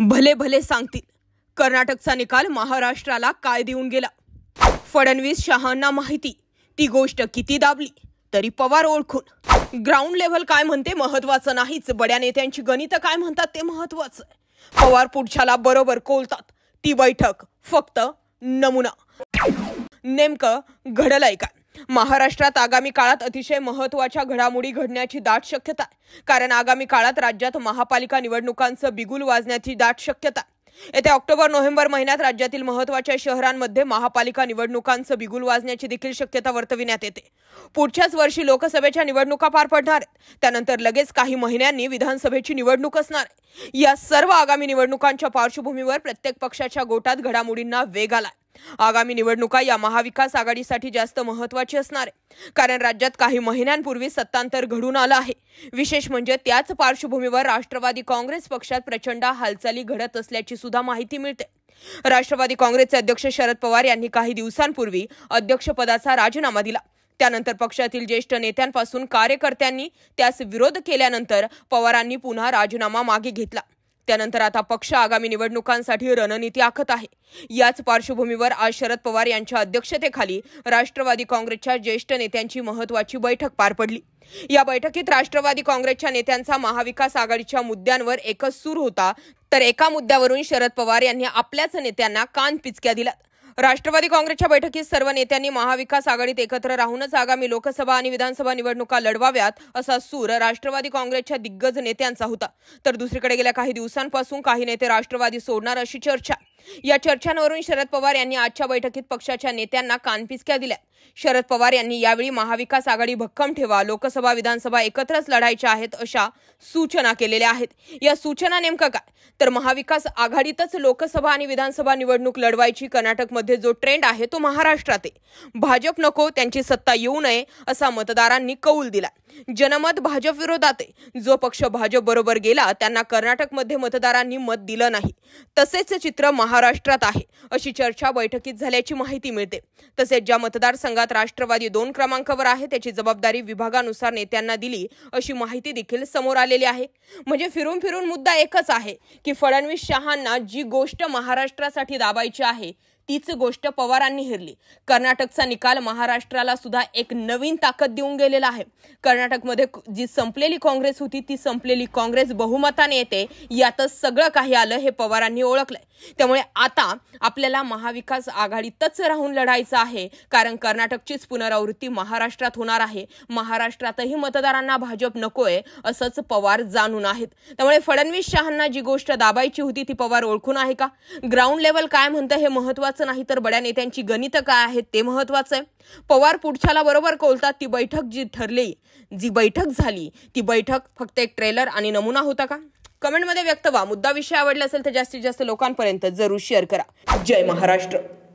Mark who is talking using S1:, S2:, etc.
S1: भले भले सांगतील कर्नाटकचा निकाल महाराष्ट्राला काय देऊन गेला फडणवीस शहांना माहिती ती गोष्ट किती दाबली तरी पवार ओळखून ग्राउंड लेव्हल काय म्हणते महत्वाचं नाहीच बड्या नेत्यांची गणित काय म्हणतात ते महत्वाचं पवार पुढच्याला बरोबर कोलतात ती बैठक फक्त नमुना नेमकं घडलंय काय महाराष्ट्रात आगामी काळात अतिशय महत्वाच्या घडामोडी घडण्याची दाट शक्यता कारण आगामी काळात राज्यात महापालिका निवडणुकांचं बिगुल वाजण्याची दाट शक्यता येत्या ऑक्टोबर नोव्हेंबर महिन्यात राज्यातील महत्वाच्या शहरांमध्ये महापालिका निवडणुकांचं बिगुल वाजण्याची देखील शक्यता वर्तविण्यात येते पुढच्याच वर्षी लोकसभेच्या निवडणुका पार पडणार आहेत त्यानंतर लगेच काही महिन्यांनी विधानसभेची निवडणूक असणार या सर्व आगामी निवडणुकांच्या पार्श्वभूमीवर प्रत्येक पक्षाच्या गोटात घडामोडींना वेग आला आगामी निवडणुका या महाविकास आघाडीसाठी जास्त महत्वाची असणार आहे कारण राज्यात काही महिन्यांपूर्वी सत्तांतर घडून आलं आहे विशेष म्हणजे त्याच पार्श्वभूमीवर राष्ट्रवादी काँग्रेस पक्षात प्रचंड हालचाली घडत असल्याची सुद्धा माहिती मिळते राष्ट्रवादी काँग्रेसचे अध्यक्ष शरद पवार यांनी काही दिवसांपूर्वी अध्यक्षपदाचा राजीनामा दिला त्यानंतर पक्षातील ज्येष्ठ नेत्यांपासून कार्यकर्त्यांनी त्यास विरोध केल्यानंतर पवारांनी पुन्हा राजीनामा मागे घेतला त्यानंतर आता पक्ष आगामी निवडणुकांसाठी रणनीती आखत आहे याच पार्श्वभूमीवर आज शरद पवार यांच्या अध्यक्षतेखाली राष्ट्रवादी काँग्रेसच्या ज्येष्ठ नेत्यांची महत्वाची बैठक पार पडली या बैठकीत राष्ट्रवादी काँग्रेसच्या नेत्यांचा महाविकास आघाडीच्या मुद्द्यांवर एकच सूर होता तर एका मुद्द्यावरून शरद पवार यांनी आपल्याच नेत्यांना कान पिचक्या दिल्या राष्ट्रवादी काँग्रेसच्या बैठकीत सर्व नेत्यांनी महाविकास आघाडीत एकत्र राहूनच आगामी लोकसभा आणि विधानसभा निवडणुका लढवाव्यात असा सूर राष्ट्रवादी काँग्रेसच्या दिग्गज नेत्यांचा होता तर दुसरीकडे गेल्या काही दिवसांपासून काही नेते राष्ट्रवादी सोडणार अशी चर्चा या चर्चांवरून शरद पवार यांनी आजच्या बैठकीत पक्षाच्या नेत्यांना कानपिचक्या दिल्या शरद पवार यांनी यावेळी महाविकास आघाडी भक्कम ठेवा लोकसभा विधानसभा एकत्रच लढायच्या आहेत अशा सूचना केलेल्या आहेत या सूचना नेमकं काय तर महाविकास आघाडीतच लोकसभा आणि विधानसभा निवडणूक लढवायची कर्नाटकमध्ये जो ट्रेंड आहे तो महाराष्ट्रात आहे भाजप नको त्यांची सत्ता येऊ नये असा मतदारांनी कौल दिला जनमत भाजप विरोधात जो पक्ष भाजप बरोबर गेला त्यांना कर्नाटक मध्ये मतदारांनी मत दिलं नाही तसेच चित्र महाराष्ट्रात आहे अशी चर्चा बैठकीत झाल्याची माहिती मिळते तसेच ज्या मतदारसंघात राष्ट्रवादी दोन क्रमांकावर आहे त्याची जबाबदारी विभागानुसार नेत्यांना दिली अशी माहिती देखील समोर आलेली आहे म्हणजे फिरून फिरून मुद्दा एकच आहे की फडणवीस शहांना जी गोष्ट महाराष्ट्रासाठी दाबायची आहे तीच गोष्ट पवारांनी हिरली कर्नाटकचा निकाल महाराष्ट्राला सुद्धा एक नवीन ताकद देऊन गेलेला आहे कर्नाटकमध्ये जी संपलेली काँग्रेस होती ती संपलेली काँग्रेस बहुमताने येते यातच सगळं काही आलं हे पवारांनी ओळखलंय त्यामुळे आता आपल्याला महाविकास आघाडीतच राहून लढायचं आहे कारण कर्नाटकचीच पुनरावृत्ती महाराष्ट्रात होणार आहे महाराष्ट्रातही मतदारांना भाजप नकोय असंच पवार जाणून आहेत त्यामुळे फडणवीस शहांना जी गोष्ट दाबायची होती ती पवार ओळखून आहे का ग्राउंड लेवल काय म्हणतं हे महत्वाचं महत्वाचं नाही तर बड्या नेत्यांची गणित काय आहेत ते महत्वाचं आहे पवार पुढच्याला बरोबर कोलतात ती बैठक जी ठरली जी बैठक झाली ती बैठक फक्त एक ट्रेलर आणि नमुना होता का कमेंटमध्ये व्यक्त व्हा मुद्दा विषय आवडला असेल तर जास्तीत जास्त लोकांपर्यंत जरूर शेअर करा जय महाराष्ट्र